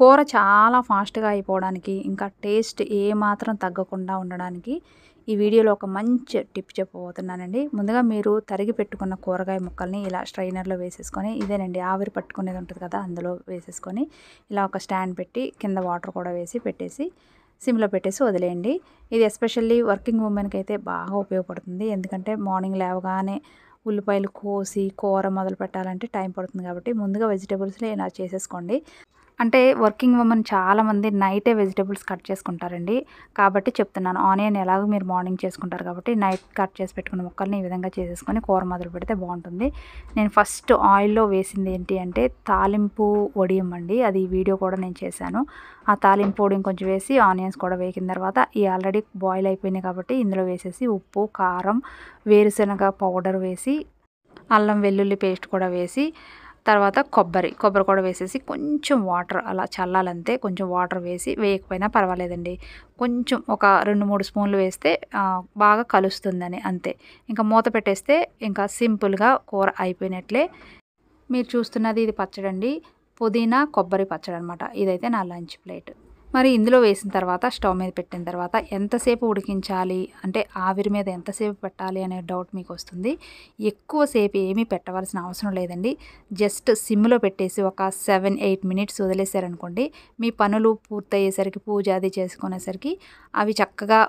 కూర చాలా ఫాస్ట్గా అయిపోవడానికి ఇంకా టేస్ట్ ఏ మాత్రం తగ్గకుండా ఉండడానికి ఈ వీడియోలో ఒక మంచి టిప్ చెప్పబోతున్నానండి ముందుగా మీరు తరిగి పెట్టుకున్న కూరగాయ ముక్కల్ని ఇలా స్ట్రైనర్లో వేసేసుకొని ఇదేనండి ఆవిరి పట్టుకునేది ఉంటుంది కదా అందులో వేసేసుకొని ఇలా ఒక స్టాండ్ పెట్టి కింద వాటర్ కూడా వేసి పెట్టేసి సిమ్లో పెట్టేసి వదిలేయండి ఇది ఎస్పెషల్లీ వర్కింగ్ ఉమెన్కి అయితే బాగా ఉపయోగపడుతుంది ఎందుకంటే మార్నింగ్ లేవగానే ఉల్లిపాయలు కోసి కూర మొదలు పెట్టాలంటే టైం పడుతుంది కాబట్టి ముందుగా వెజిటేబుల్స్లో ఇలా చేసేసుకోండి అంటే వర్కింగ్ ఉమెన్ చాలామంది నైటే వెజిటేబుల్స్ కట్ చేసుకుంటారండి కాబట్టి చెప్తున్నాను ఆనియన్ ఎలాగో మీరు మార్నింగ్ చేసుకుంటారు కాబట్టి నైట్ కట్ చేసి పెట్టుకున్న ముక్కల్ని ఈ విధంగా చేసేసుకొని కూర మొదలు పెడితే బాగుంటుంది నేను ఫస్ట్ ఆయిల్లో వేసింది ఏంటి అంటే తాలింపు ఒడియం అండి అది వీడియో కూడా నేను చేశాను ఆ తాలింపు ఒడియం కొంచెం వేసి ఆనియన్స్ కూడా వేగిన తర్వాత ఈ ఆల్రెడీ బాయిల్ అయిపోయినాయి కాబట్టి ఇందులో వేసేసి ఉప్పు కారం వేరుశనగ పౌడర్ వేసి అల్లం వెల్లుల్లి పేస్ట్ కూడా వేసి తర్వాత కొబ్బరి కొబ్బరి కూడా వేసేసి కొంచెం వాటర్ అలా చల్లాలంతే కొంచెం వాటర్ వేసి వేయకపోయినా పర్వాలేదండి కొంచెం ఒక రెండు మూడు స్పూన్లు వేస్తే బాగా కలుస్తుందని అంతే ఇంకా మూత పెట్టేస్తే ఇంకా సింపుల్గా కూర అయిపోయినట్లే మీరు చూస్తున్నది ఇది పచ్చడండి పుదీనా కొబ్బరి పచ్చడి అనమాట ఇదైతే నా లంచ్ ప్లేట్ మరి ఇందులో వేసిన తర్వాత స్టవ్ మీద పెట్టిన తర్వాత ఎంతసేపు ఉడికించాలి అంటే ఆవిరి మీద ఎంతసేపు పెట్టాలి అనే డౌట్ మీకు వస్తుంది ఎక్కువసేపు ఏమీ పెట్టవలసిన అవసరం లేదండి జస్ట్ సిమ్లో పెట్టేసి ఒక సెవెన్ ఎయిట్ మినిట్స్ వదిలేశారనుకోండి మీ పనులు పూర్తయ్యేసరికి పూజ అది చేసుకునేసరికి అవి చక్కగా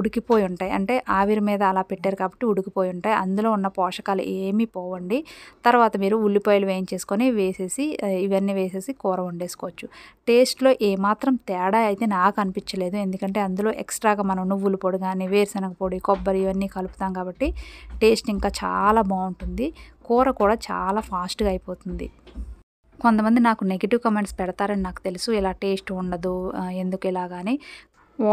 ఉడికిపోయి ఉంటాయి అంటే ఆవిరి మీద అలా పెట్టారు కాబట్టి ఉడికిపోయి ఉంటాయి అందులో ఉన్న పోషకాలు ఏమీ పోవండి తర్వాత మీరు ఉల్లిపాయలు వేయించేసుకొని వేసేసి ఇవన్నీ వేసేసి కూర వండేసుకోవచ్చు టేస్ట్లో ఏమాత్రం తేడా తేడా అయితే నాకు అనిపించలేదు ఎందుకంటే అందులో ఎక్స్ట్రాగా మనం నువ్వుల పొడి కానీ వేరుశనగ పొడి కొబ్బరి ఇవన్నీ కలుపుతాం కాబట్టి టేస్ట్ ఇంకా చాలా బాగుంటుంది కూర కూడా చాలా ఫాస్ట్గా అయిపోతుంది కొంతమంది నాకు నెగిటివ్ కమెంట్స్ పెడతారని నాకు తెలుసు ఇలా టేస్ట్ ఉండదు ఎందుకు ఇలా కానీ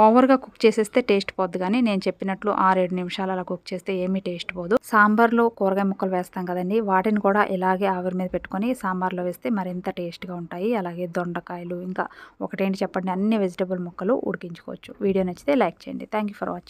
ఓవర్గా కుక్ చేసేస్తే టేస్ట్ పోద్దు కానీ నేను చెప్పినట్లు ఆరేడు నిమిషాలు అలా కుక్ చేస్తే ఏమీ టేస్ట్ పోదు సాంబార్లో కూరగాయ ముక్కలు వేస్తాం కదండి వాటిని కూడా ఇలాగే ఆవిరి మీద పెట్టుకొని సాంబార్లో వేస్తే మరింత టేస్ట్గా ఉంటాయి అలాగే దొండకాయలు ఇంకా ఒకటేంటి చెప్పండి అన్ని వెజిటబుల్ ముక్కలు ఉడికించుకోవచ్చు వీడియో నచ్చితే లైక్ చేయండి థ్యాంక్ ఫర్ వాచింగ్